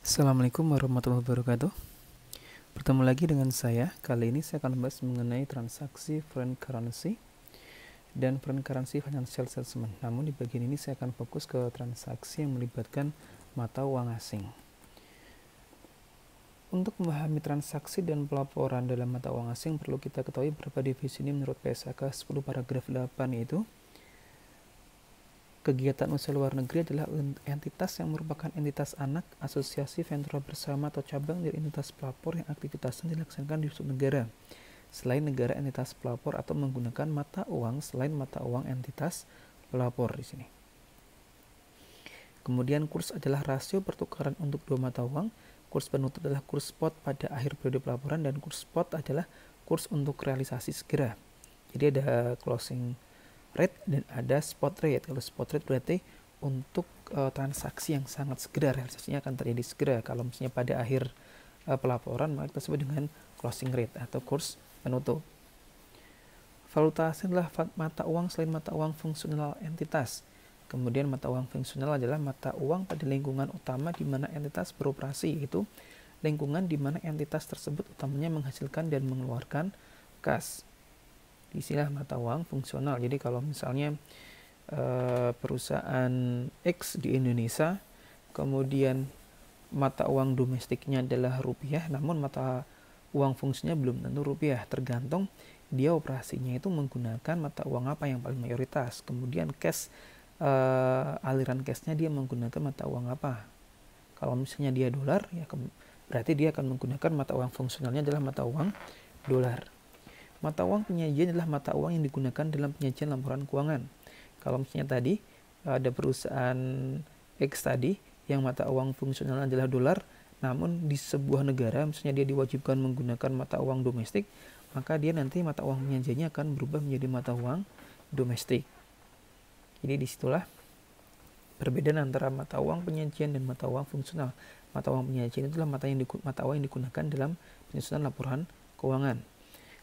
Assalamualaikum warahmatullahi wabarakatuh Bertemu lagi dengan saya Kali ini saya akan membahas mengenai transaksi foreign currency Dan foreign currency financial settlement Namun di bagian ini saya akan fokus ke transaksi yang melibatkan mata uang asing Untuk memahami transaksi dan pelaporan dalam mata uang asing Perlu kita ketahui berapa divisi ini menurut PSAK 10 paragraf 8 yaitu Kegiatan usaha luar negeri adalah entitas yang merupakan entitas anak, asosiasi, ventura bersama atau cabang dari entitas pelapor yang aktivitasnya dilaksanakan di suatu negara. Selain negara entitas pelapor atau menggunakan mata uang selain mata uang entitas pelapor di sini. Kemudian kurs adalah rasio pertukaran untuk dua mata uang, kurs penutup adalah kurs spot pada akhir periode pelaporan dan kurs spot adalah kurs untuk realisasi segera. Jadi ada closing rate dan ada spot rate. Kalau spot rate berarti untuk uh, transaksi yang sangat segera realisasinya akan terjadi segera. Kalau misalnya pada akhir uh, pelaporan maka kita sebut dengan closing rate atau kurs penutup. asing adalah mata uang selain mata uang fungsional entitas. Kemudian mata uang fungsional adalah mata uang pada lingkungan utama di mana entitas beroperasi yaitu lingkungan di mana entitas tersebut utamanya menghasilkan dan mengeluarkan kas istilah mata uang fungsional. Jadi kalau misalnya e, perusahaan X di Indonesia kemudian mata uang domestiknya adalah rupiah, namun mata uang fungsinya belum tentu rupiah, tergantung dia operasinya itu menggunakan mata uang apa yang paling mayoritas. Kemudian cash e, aliran cashnya dia menggunakan mata uang apa. Kalau misalnya dia dolar, ya berarti dia akan menggunakan mata uang fungsionalnya adalah mata uang dolar. Mata uang penyajian adalah mata uang yang digunakan dalam penyajian laporan keuangan. Kalau misalnya tadi ada perusahaan X tadi yang mata uang fungsional adalah dolar, namun di sebuah negara misalnya dia diwajibkan menggunakan mata uang domestik, maka dia nanti mata uang penyajiannya akan berubah menjadi mata uang domestik. Jadi disitulah perbedaan antara mata uang penyajian dan mata uang fungsional. Mata uang penyajian itulah mata yang mata uang yang digunakan dalam penyusunan laporan keuangan.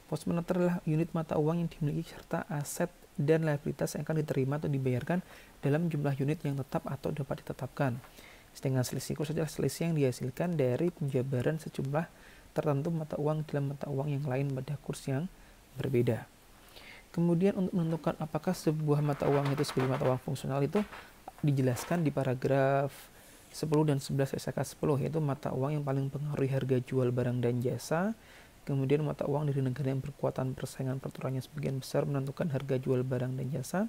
Pos moneter adalah unit mata uang yang dimiliki serta aset dan liabilitas yang akan diterima atau dibayarkan dalam jumlah unit yang tetap atau dapat ditetapkan. Sedangkan selisih kurs adalah selisih yang dihasilkan dari penjabaran sejumlah tertentu mata uang dalam mata uang yang lain pada kurs yang berbeda. Kemudian untuk menentukan apakah sebuah mata uang itu sebagai mata uang fungsional itu dijelaskan di paragraf 10 dan 11 SK 10 yaitu mata uang yang paling pengaruhi harga jual barang dan jasa, Kemudian mata uang dari negara yang berkuatan persaingan peraturannya sebagian besar menentukan harga jual barang dan jasa.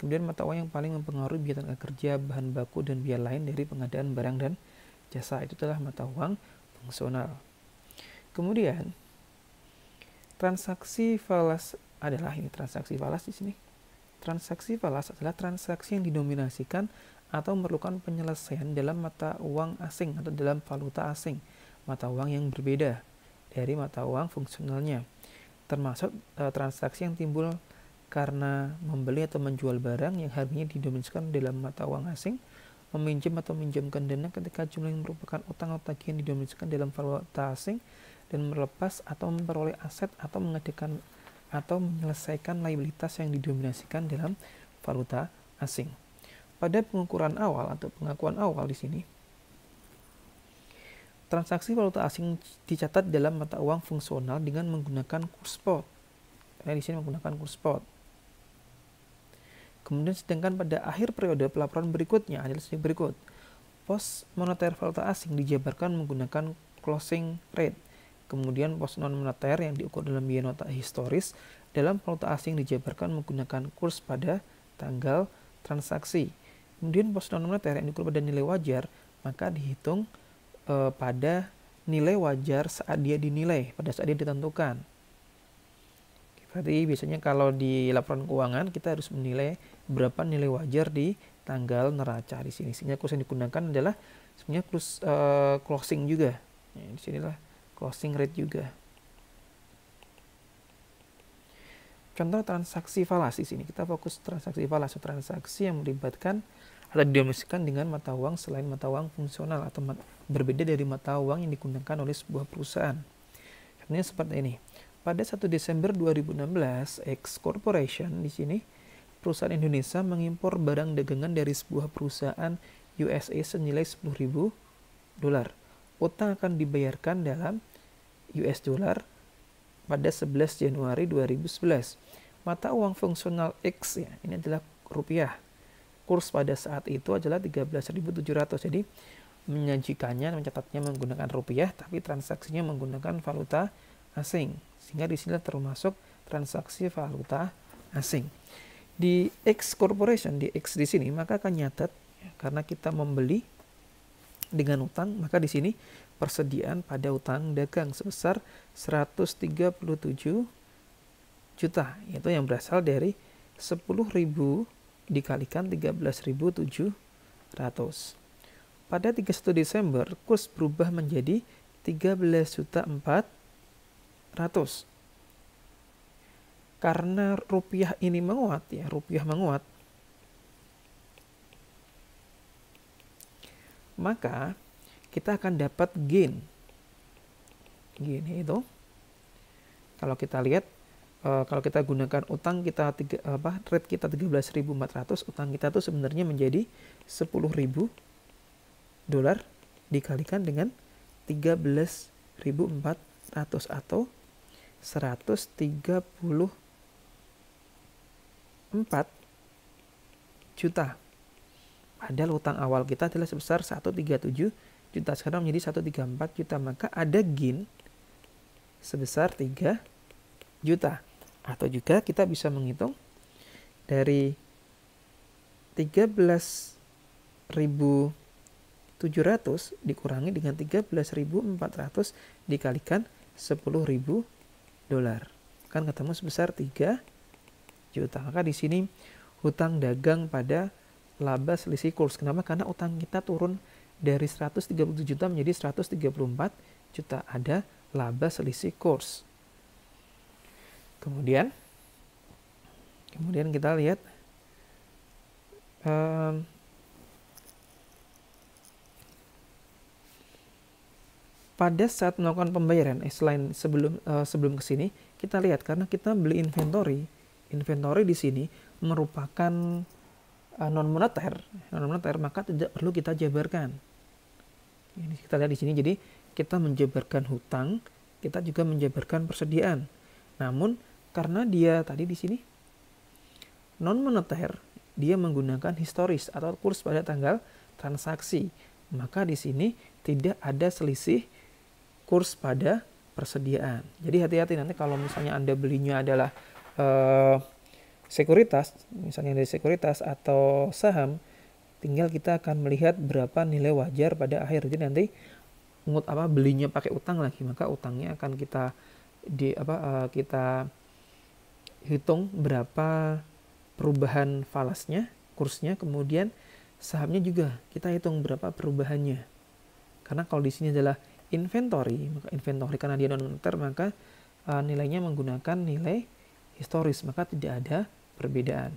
Kemudian mata uang yang paling mempengaruhi biaya tenaga kerja, bahan baku, dan biaya lain dari pengadaan barang dan jasa. Itu adalah mata uang fungsional. Kemudian, transaksi falas adalah ini transaksi falas di sini. Transaksi falas adalah transaksi yang dinominasikan atau memerlukan penyelesaian dalam mata uang asing atau dalam valuta asing, mata uang yang berbeda dari mata uang fungsionalnya, termasuk e, transaksi yang timbul karena membeli atau menjual barang yang harganya didominasikan dalam mata uang asing, meminjam atau meminjamkan dana ketika jumlah yang merupakan utang atau tagihan didominasikan dalam valuta asing, dan melepas atau memperoleh aset atau mengadakan atau menyelesaikan liabilitas yang didominasikan dalam valuta asing. Pada pengukuran awal atau pengakuan awal di sini, Transaksi valuta asing dicatat dalam mata uang fungsional dengan menggunakan kurs spot. Karena eh, di sini menggunakan kurs spot. Kemudian sedangkan pada akhir periode pelaporan berikutnya adalah sebagai berikut. Pos moneter valuta asing dijabarkan menggunakan closing rate. Kemudian pos non moneter yang diukur dalam biaya nota historis dalam valuta asing dijabarkan menggunakan kurs pada tanggal transaksi. Kemudian pos non moneter yang diukur pada nilai wajar maka dihitung Eh, pada nilai wajar saat dia dinilai, pada saat dia ditentukan. Berarti biasanya kalau di laporan keuangan kita harus menilai berapa nilai wajar di tanggal neraca di sini. Sehingga kurs yang digunakan adalah sebenarnya kurs uh, eh, closing juga. Nah, di sinilah closing rate juga. Contoh transaksi falas di sini kita fokus transaksi falas, atau transaksi yang melibatkan atau didominasikan dengan mata uang selain mata uang fungsional atau mata berbeda dari mata uang yang digunakan oleh sebuah perusahaan. Contohnya seperti ini. Pada 1 Desember 2016, X Corporation di sini perusahaan Indonesia mengimpor barang dagangan dari sebuah perusahaan USA senilai 10.000 dolar. Utang akan dibayarkan dalam US dollar pada 11 Januari 2011. Mata uang fungsional X ya, ini adalah rupiah. Kurs pada saat itu adalah 13.700. Jadi menyajikannya, mencatatnya menggunakan rupiah, tapi transaksinya menggunakan valuta asing. Sehingga di sini termasuk transaksi valuta asing. Di X corporation, di X di sini, maka akan nyatat ya, karena kita membeli dengan utang, maka di sini persediaan pada utang dagang sebesar 137 juta, yaitu yang berasal dari 10.000 dikalikan 13.700. Pada 31 Desember, kurs berubah menjadi 13.400. Karena rupiah ini menguat, ya rupiah menguat, maka kita akan dapat gain. Gain ya, itu kalau kita lihat eh, kalau kita gunakan utang kita tiga, apa rate kita 13.400, utang kita tuh sebenarnya menjadi 10.000 dolar dikalikan dengan 13.400 atau 134 juta. Padahal utang awal kita adalah sebesar 137 juta. Sekarang menjadi 134 juta. Maka ada gain sebesar 3 juta. Atau juga kita bisa menghitung dari 13 ribu 700 dikurangi dengan 13.400 dikalikan 10.000 dolar. Kan ketemu sebesar 3 juta. Maka di sini hutang dagang pada laba selisih kurs. Kenapa? Karena utang kita turun dari 137 juta menjadi 134 juta. Ada laba selisih kurs. Kemudian kemudian kita lihat um, pada saat melakukan pembayaran eh, selain sebelum uh, sebelum ke sini kita lihat karena kita beli inventory inventory di sini merupakan uh, eh, non moneter non moneter maka tidak perlu kita jabarkan ini kita lihat di sini jadi kita menjabarkan hutang kita juga menjabarkan persediaan namun karena dia tadi di sini non moneter dia menggunakan historis atau kurs pada tanggal transaksi maka di sini tidak ada selisih kurs pada persediaan. Jadi hati-hati nanti kalau misalnya Anda belinya adalah uh, sekuritas, misalnya dari sekuritas atau saham, tinggal kita akan melihat berapa nilai wajar pada akhir. Jadi nanti ngut apa belinya pakai utang lagi, maka utangnya akan kita di apa uh, kita hitung berapa perubahan falasnya, kursnya, kemudian sahamnya juga kita hitung berapa perubahannya. Karena kalau di sini adalah inventory maka inventory karena dia non monitor maka uh, nilainya menggunakan nilai historis maka tidak ada perbedaan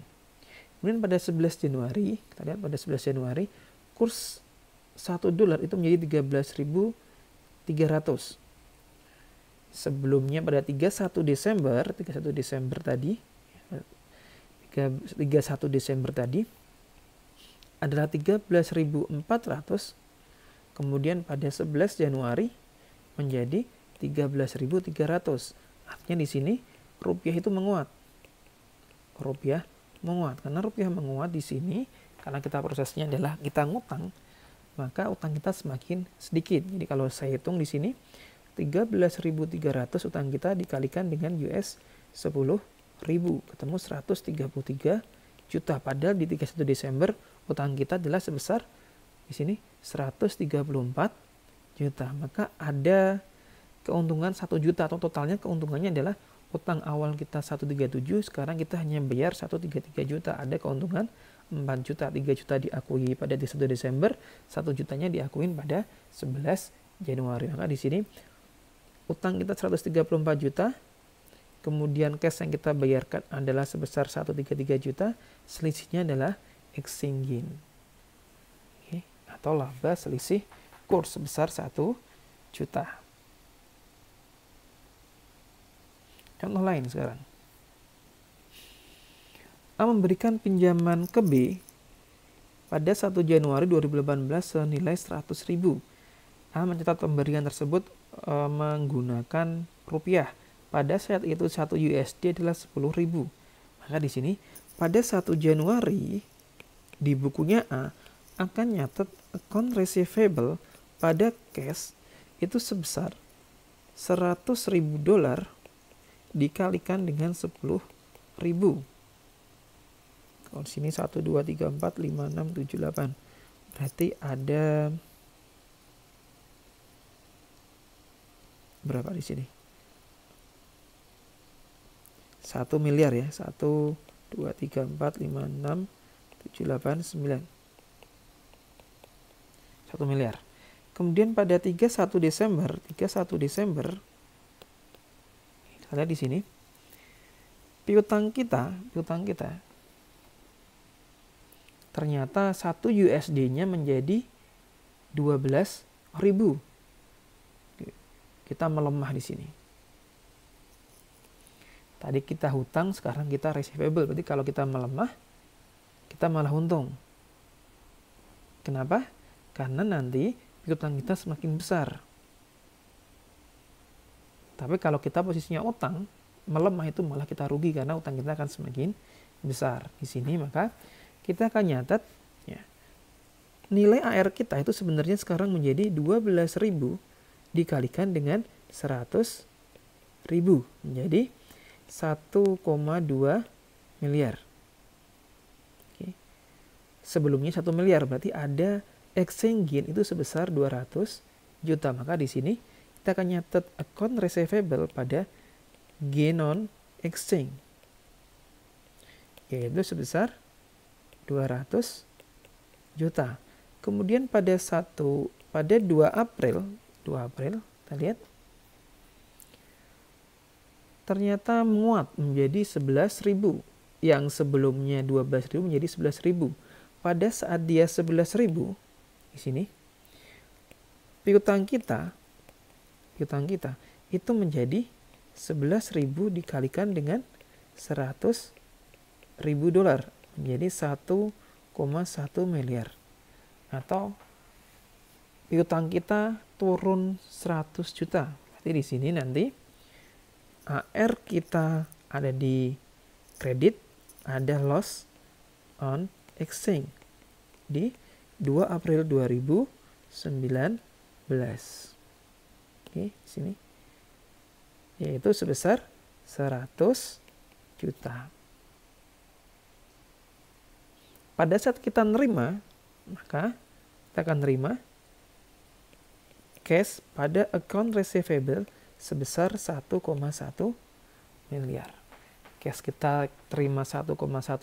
kemudian pada 11 Januari kita lihat pada 11 Januari kurs 1 dolar itu menjadi 13.300 sebelumnya pada 31 Desember 31 Desember tadi 31 Desember tadi adalah 13.400 kemudian pada 11 Januari menjadi 13.300. Artinya di sini rupiah itu menguat. Rupiah menguat. Karena rupiah menguat di sini karena kita prosesnya adalah kita ngutang, maka utang kita semakin sedikit. Jadi kalau saya hitung di sini 13.300 utang kita dikalikan dengan US 10.000 ketemu 133 juta. Padahal di 31 Desember utang kita adalah sebesar di sini 134 juta. Maka ada keuntungan 1 juta atau totalnya keuntungannya adalah utang awal kita 137 sekarang kita hanya bayar 133 juta ada keuntungan 4 juta 3 juta diakui pada 1 Desember 1 jutanya diakuin pada 11 Januari maka di sini utang kita 134 juta kemudian cash yang kita bayarkan adalah sebesar 133 juta selisihnya adalah exchange gain atau laba selisih kurs sebesar 1 juta. Contoh lain sekarang. A memberikan pinjaman ke B pada 1 Januari 2018 senilai 100 ribu. A mencatat pemberian tersebut e, menggunakan rupiah. Pada saat itu 1 USD adalah 10 ribu. Maka di sini pada 1 Januari di bukunya A akan nyatet account receivable pada cash itu sebesar 100.000 dolar dikalikan dengan 10.000. Kalau sini 1 2 3 4 5 6 7 8. Berarti ada berapa di sini? 1 miliar ya. 1 2 3 4 5 6 7 8 9. 1 miliar. Kemudian pada 31 Desember, 31 Desember ada di sini piutang kita, piutang kita ternyata 1 USD-nya menjadi 12.000. Kita melemah di sini. Tadi kita hutang, sekarang kita receivable. Berarti kalau kita melemah, kita malah untung. Kenapa? Karena nanti piutang kita semakin besar. Tapi kalau kita posisinya utang, melemah itu malah kita rugi karena utang kita akan semakin besar. Di sini maka kita akan nyatet ya, nilai AR kita itu sebenarnya sekarang menjadi 12.000 dikalikan dengan 100.000 menjadi 1,2 miliar. Oke. Sebelumnya 1 miliar berarti ada exchange gain itu sebesar 200 juta. Maka di sini kita akan nyatet account receivable pada gain on exchange yaitu sebesar 200 juta. Kemudian pada 1 pada 2 April, 2 April kita lihat ternyata muat menjadi 11.000 yang sebelumnya 12.000 menjadi 11.000. Pada saat dia 11.000 di sini piutang kita piutang kita itu menjadi 11.000 dikalikan dengan 100.000 dolar menjadi 1,1 miliar atau piutang kita turun 100 juta. Berarti di sini nanti AR kita ada di kredit, ada loss on exchange di 2 April 2019. Oke, sini. Yaitu sebesar 100 juta. Pada saat kita nerima, maka kita akan nerima cash pada account receivable sebesar 1,1 miliar. Cash kita terima 1,1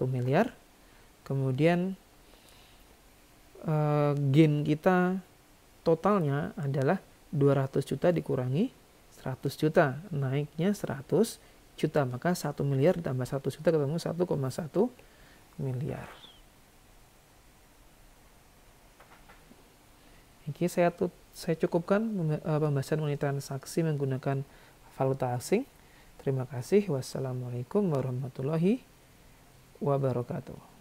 miliar, kemudian uh, gain kita totalnya adalah 200 juta dikurangi 100 juta, naiknya 100 juta, maka 1 miliar ditambah 1 juta ketemu 1,1 miliar. Ini saya tut, saya cukupkan eh, pembahasan mengenai transaksi menggunakan valuta asing. Terima kasih. Wassalamualaikum warahmatullahi wabarakatuh.